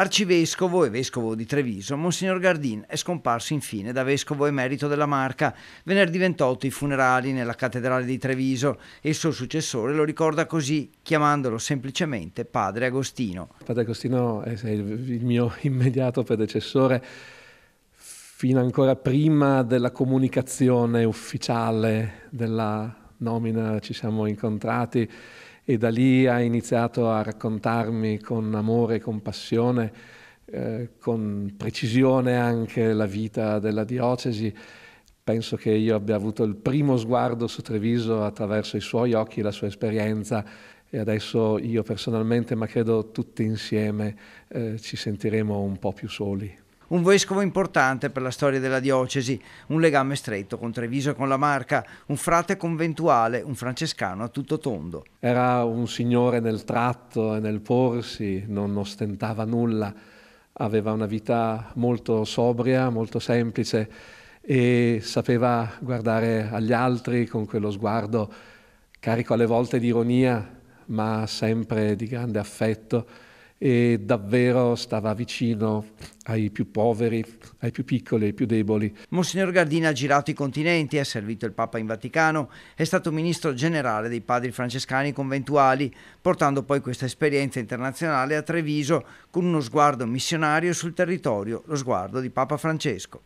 Arcivescovo e vescovo di Treviso, Monsignor Gardin è scomparso infine da vescovo emerito della Marca venerdì 28 i funerali nella cattedrale di Treviso e il suo successore lo ricorda così, chiamandolo semplicemente Padre Agostino. Padre Agostino è il mio immediato predecessore fino ancora prima della comunicazione ufficiale della nomina ci siamo incontrati e da lì ha iniziato a raccontarmi con amore, con passione, eh, con precisione anche la vita della diocesi. Penso che io abbia avuto il primo sguardo su Treviso attraverso i suoi occhi, la sua esperienza e adesso io personalmente, ma credo tutti insieme, eh, ci sentiremo un po' più soli un vescovo importante per la storia della diocesi, un legame stretto con Treviso e con la Marca, un frate conventuale, un francescano a tutto tondo. Era un signore nel tratto e nel porsi, non ostentava nulla, aveva una vita molto sobria, molto semplice e sapeva guardare agli altri con quello sguardo carico alle volte di ironia, ma sempre di grande affetto e davvero stava vicino ai più poveri, ai più piccoli, ai più deboli. Monsignor Gardini ha girato i continenti, ha servito il Papa in Vaticano, è stato ministro generale dei padri francescani conventuali, portando poi questa esperienza internazionale a Treviso con uno sguardo missionario sul territorio, lo sguardo di Papa Francesco.